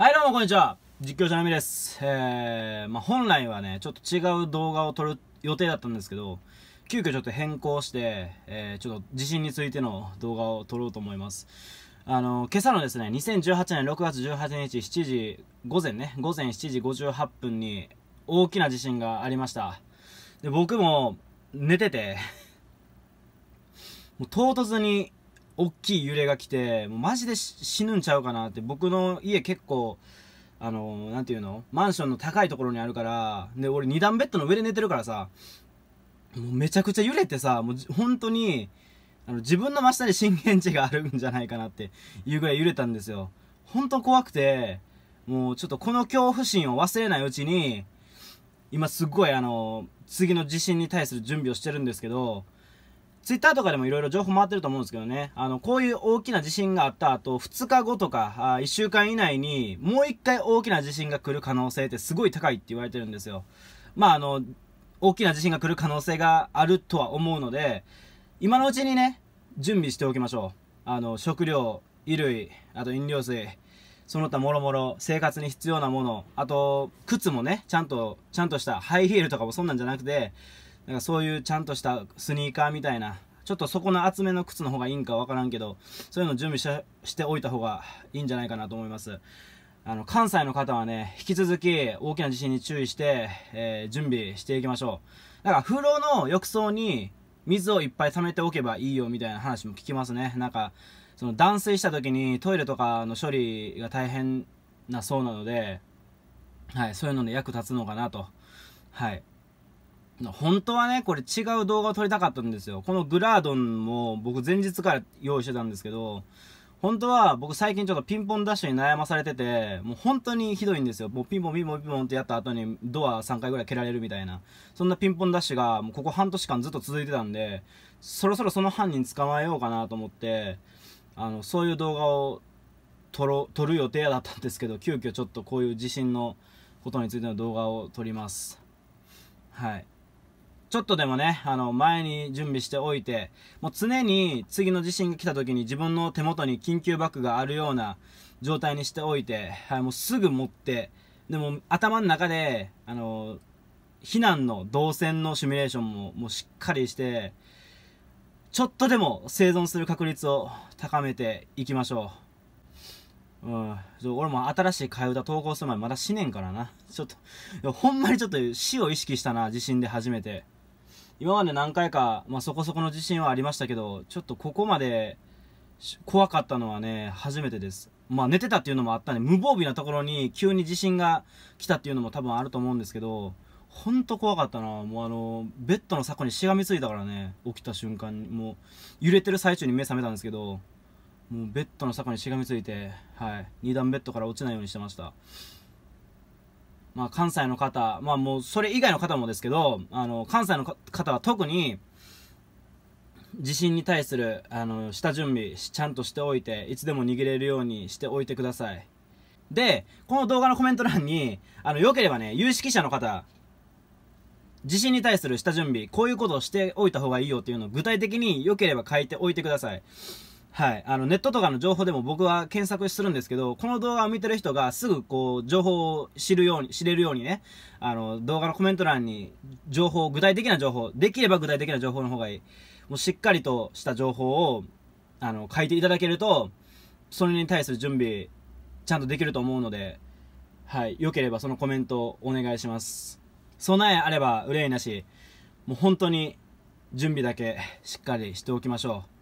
はい、どうもこんにちは。実況者のみです。えー、まあ、本来はね、ちょっと違う動画を撮る予定だったんですけど、急遽ちょっと変更して、えー、ちょっと地震についての動画を撮ろうと思います。あの、今朝のですね、2018年6月18日7時、午前ね、午前7時58分に大きな地震がありました。で、僕も寝てて もう唐突に大きい揺れが来てもうマジで死ぬんちゃうかなって僕の家結構あの何て言うのマンションの高いところにあるからで俺2段ベッドの上で寝てるからさもうめちゃくちゃ揺れてさもう本当にあの自分の真下に震源地があるんじゃないかなっていうぐらい揺れたんですよ本当怖くてもうちょっとこの恐怖心を忘れないうちに今すっごいあの次の地震に対する準備をしてるんですけどツイッターとかでもいろいろ情報回ってると思うんですけどね、あの、こういう大きな地震があった後、2日後とか、あ1週間以内に、もう1回大きな地震が来る可能性ってすごい高いって言われてるんですよ。まあ、あの、大きな地震が来る可能性があるとは思うので、今のうちにね、準備しておきましょう。あの、食料、衣類、あと飲料水、その他もろもろ生活に必要なもの、あと、靴もね、ちゃんと、ちゃんとしたハイヒールとかもそんなんじゃなくて、なんかそういうちゃんとしたスニーカーみたいな、ちょっとそこの厚めの靴の方がいいんかわからんけど、そういうの準備ししておいた方がいいんじゃないかなと思います。あの、関西の方はね、引き続き大きな地震に注意して、えー、準備していきましょう。だから風呂の浴槽に水をいっぱい溜めておけばいいよみたいな話も聞きますね。なんか、その断水した時にトイレとかの処理が大変なそうなので、はい、そういうので役立つのかなと。はい。本当はね、これ違う動画を撮りたかったんですよ。このグラードンも僕前日から用意してたんですけど、本当は僕最近ちょっとピンポンダッシュに悩まされてて、もう本当にひどいんですよ。もうピンポンピンポンピンポンってやった後にドア3回ぐらい蹴られるみたいな。そんなピンポンダッシュがもうここ半年間ずっと続いてたんで、そろそろその犯人捕まえようかなと思って、あの、そういう動画を撮ろ、撮る予定だったんですけど、急遽ちょっとこういう地震のことについての動画を撮ります。はい。ちょっとでもね、あの、前に準備しておいて、もう常に次の地震が来た時に自分の手元に緊急バッグがあるような状態にしておいて、はい、もうすぐ持って、でも頭の中で、あの、避難の動線のシミュレーションももうしっかりして、ちょっとでも生存する確率を高めていきましょう。うん、俺も新しい替え歌投稿する前まだ死ねんからな。ちょっと、ほんまにちょっと死を意識したな、地震で初めて。今まで何回か、まあ、そこそこの地震はありましたけど、ちょっとここまで怖かったのはね、初めてです。まあ寝てたっていうのもあったん、で、無防備なところに急に地震が来たっていうのも多分あると思うんですけど、ほんと怖かったな。もうあの、ベッドの底にしがみついたからね、起きた瞬間に、もう揺れてる最中に目覚めたんですけど、もうベッドの底にしがみついて、はい、2段ベッドから落ちないようにしてました。まあ、関西の方、まあ、もうそれ以外の方もですけど、あの関西の方は特に地震に対するあの下準備ちゃんとしておいていつでも逃げれるようにしておいてくださいでこの動画のコメント欄にあのよければね有識者の方地震に対する下準備こういうことをしておいた方がいいよっていうのを具体的によければ書いておいてくださいはい。あの、ネットとかの情報でも僕は検索するんですけど、この動画を見てる人がすぐこう、情報を知るように、知れるようにね、あの、動画のコメント欄に情報、具体的な情報、できれば具体的な情報の方がいい。もうしっかりとした情報を、あの、書いていただけると、それに対する準備、ちゃんとできると思うので、はい。良ければそのコメントをお願いします。備えあれば憂いなし、もう本当に準備だけしっかりしておきましょう。